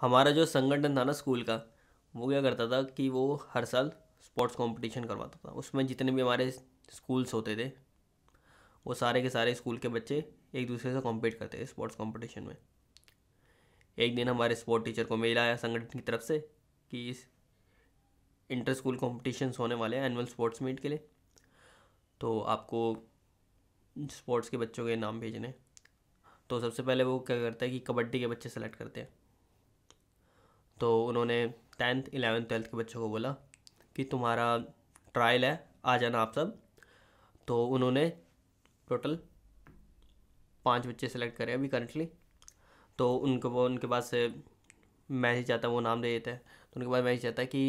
हमारा जो संगठन था ना स्कूल का वो क्या करता था कि वो हर साल स्पोर्ट्स कंपटीशन करवाता था उसमें जितने भी हमारे स्कूल्स होते थे वो सारे के सारे स्कूल के बच्चे एक दूसरे से कॉम्पीट करते थे स्पोर्ट्स कॉम्पिटिशन में एक दिन हमारे स्पोर्ट टीचर को मेल आया संगठन की तरफ से कि इस इंटर स्कूल कॉम्पिटिशन होने वाले हैं एनुअल स्पोर्ट्स मीट के लिए तो आपको स्पोर्ट्स के बच्चों के नाम भेजने तो सबसे पहले वो क्या करता है कि कबड्डी के बच्चे सेलेक्ट करते हैं तो उन्होंने टेंथ इलेवेंथ ट्वेल्थ के बच्चों को बोला कि तुम्हारा ट्रायल है आ जाना आप सब तो उन्होंने टोटल पांच बच्चे सेलेक्ट करे अभी करंटली तो उनको वो उनके पास से मैसेज आता है वो नाम दे देते हैं तो उनके बाद मैसेज आता है कि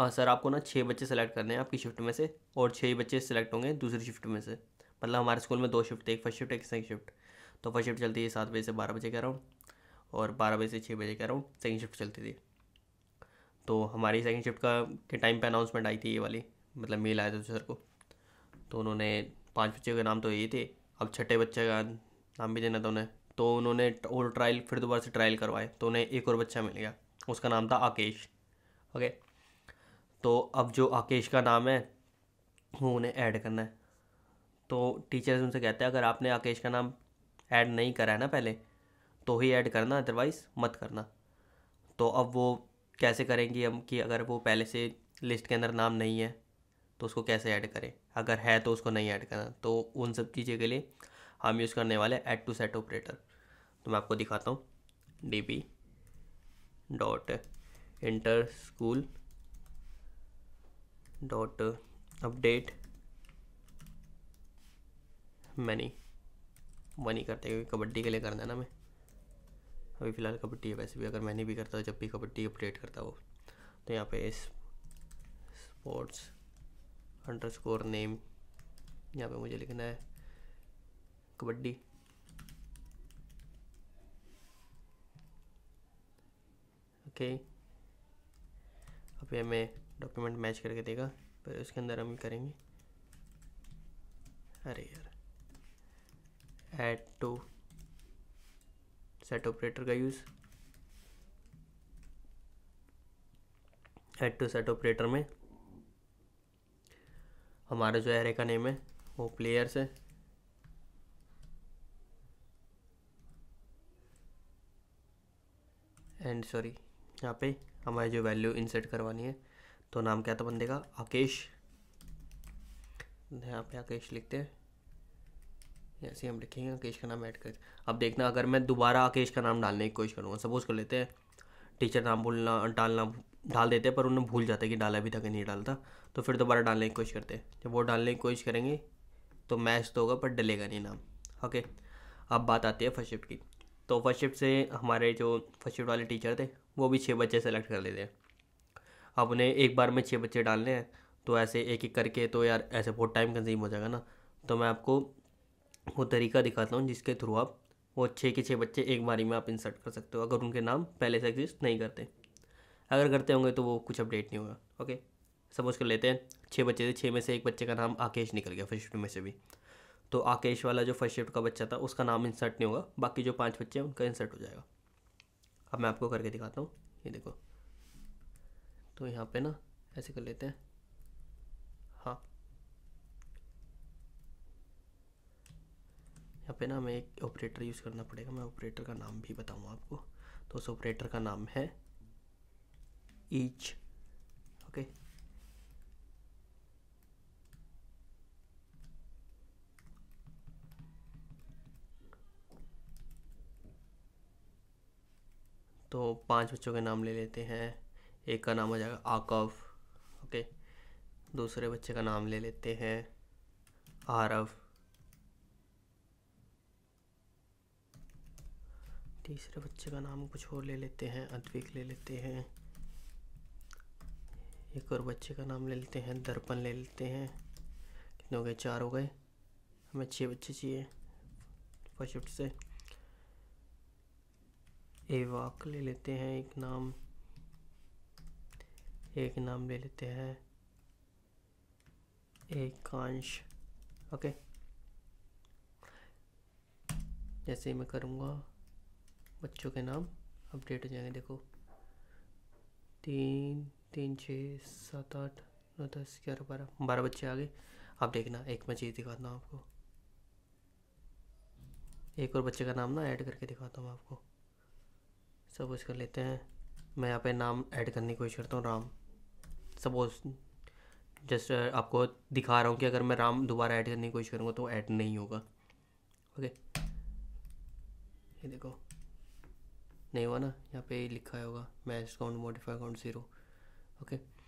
आ, सर आपको ना छः बच्चे सेलेक्ट करने हैं आपकी शिफ्ट में से और छः बच्चे सेलेक्ट होंगे दूसरी शिफ्ट में से मतलब हमारे स्कूल में दो शिफ्ट एक फर्स्ट शिफ्ट एक सेकंड शिफ्ट तो फर्स्ट शिफ्ट चलती है सात बजे से बारह बजे कह रहा हूँ और बारह बजे से छः बजे कह रहा हूँ सेकंड शिफ्ट चलती थी तो हमारी सेकेंड शिफ्ट का के टाइम पे अनाउंसमेंट आई थी ये वाली मतलब मेल आया था सर को तो उन्होंने पांच बच्चे के नाम तो यही थे अब छठे बच्चे का नाम भी देना था उन्हें तो उन्होंने और ट्रायल फिर दोबारा से ट्रायल करवाए तो उन्हें एक और बच्चा मिल गया उसका नाम था आकेश ओके तो अब जो आकेश का नाम है वो उन्हें ऐड करना है तो टीचर्स उनसे कहते हैं अगर आपने आकेश का नाम ऐड नहीं करा है ना पहले तो ही ऐड करना अदरवाइज़ मत करना तो अब वो कैसे करेंगे हम कि अगर वो पहले से लिस्ट के अंदर नाम नहीं है तो उसको कैसे ऐड करें अगर है तो उसको नहीं ऐड करना तो उन सब चीज़ें के लिए हम यूज़ करने वाले ऐड टू सेट ऑपरेटर तो मैं आपको दिखाता हूँ D B dot inter school dot update money money करते हुए कबड्डी के लिए करना है ना मैं अभी फ़िलहाल कबड्डी है वैसे भी अगर मैं नहीं भी करता जब भी कबड्डी अपडेट करता वो तो यहाँ पे स्पोर्ट्स अंडर स्कोर नेम यहाँ पे मुझे लिखना है कबड्डी ओके अभी हमें डॉक्यूमेंट मैच करके देगा फिर उसके अंदर हम करेंगे अरे यार एड टू सेट ऑपरेटर का use add to set operator में हमारा जो एरे का नेम है वो प्लेयर्स है एंड सॉरी यहाँ पे हमारी जो वैल्यू इंसर्ट करवानी है तो नाम क्या था बंदे का आकेश यहाँ पे आकेश लिखते हैं जैसे हम लिखेंगे आकेश का नाम ऐड कर अब देखना अगर मैं दोबारा आकेश का नाम डालने की कोशिश करूँगा सपोज़ कर लेते हैं टीचर नाम भूलना डालना डाल देते हैं पर उन्हें भूल जाते कि डाला अभी तक नहीं डालता तो फिर दोबारा डालने की कोशिश करते हैं जब वो डालने की कोशिश करेंगे तो मैच तो होगा पर डलेगा नहीं नाम ओके अब बात आती है फर्स्ट शिफ्ट की तो फर्स्ट शिफ्ट से हमारे जो फर्स्ट शिफ्ट वाले टीचर थे वो भी छः बच्चे सेलेक्ट कर लेते हैं अब उन्हें एक बार में छः बच्चे डालने हैं तो ऐसे एक एक करके तो यार ऐसे बहुत टाइम कंज्यूम हो जाएगा ना तो मैं आपको वो तरीका दिखाता हूँ जिसके थ्रू आप वो छः के छः बच्चे एक बारी में आप इंसर्ट कर सकते हो अगर उनके नाम पहले से एग्जिस्ट नहीं करते अगर करते होंगे तो वो कुछ अपडेट नहीं होगा ओके समझ कर लेते हैं छः बच्चे थे छः में से एक बच्चे का नाम आकेश निकल गया फर्स्ट शिफ्ट में से भी तो आकेश वाला जो फर्स्ट शिफ्ट का बच्चा था उसका नाम इंसर्ट नहीं होगा बाकी जो पाँच बच्चे हैं उनका इंसर्ट हो जाएगा अब मैं आपको करके दिखाता हूँ ये देखो तो यहाँ पे ना ऐसे कर लेते हैं हाँ यहाँ पे ना हमें एक ऑपरेटर यूज़ करना पड़ेगा मैं ऑपरेटर का नाम भी बताऊँगा आपको तो उस ऑपरेटर का नाम है ईच ओके तो पांच बच्चों के नाम ले लेते हैं एक का नाम हो जाएगा आकफ ओके दूसरे बच्चे का नाम ले लेते हैं आरफ़ तीसरे बच्चे का नाम कुछ और ले लेते हैं अद्विक ले लेते हैं एक और बच्चे का नाम ले लेते हैं दर्पण ले लेते हैं कितने हो गए चार हो गए हमें छः बच्चे चाहिए फर्स्ट शिफ्ट से वाक ले लेते हैं एक नाम एक नाम ले लेते हैं एक कांश ओके जैसे मैं करूँगा बच्चों के नाम अपडेट हो जाएंगे देखो तीन तीन छः सात आठ नौ दस ग्यारह बारह बारह बच्चे आ गए आप देखना एक मैं चीज़ दिखाता हूँ आपको एक और बच्चे का नाम ना ऐड करके दिखाता हूँ आपको सपोज कर लेते हैं मैं यहाँ पे नाम ऐड करने की कोशिश करता हूँ राम सपोज जस्ट आपको दिखा रहा हूँ कि अगर मैं राम दोबारा ऐड करने की कोशिश करूँगा तो ऐड नहीं होगा ओके ये देखो नहीं हुआ ना यहाँ पे लिखा होगा match account modify account zero okay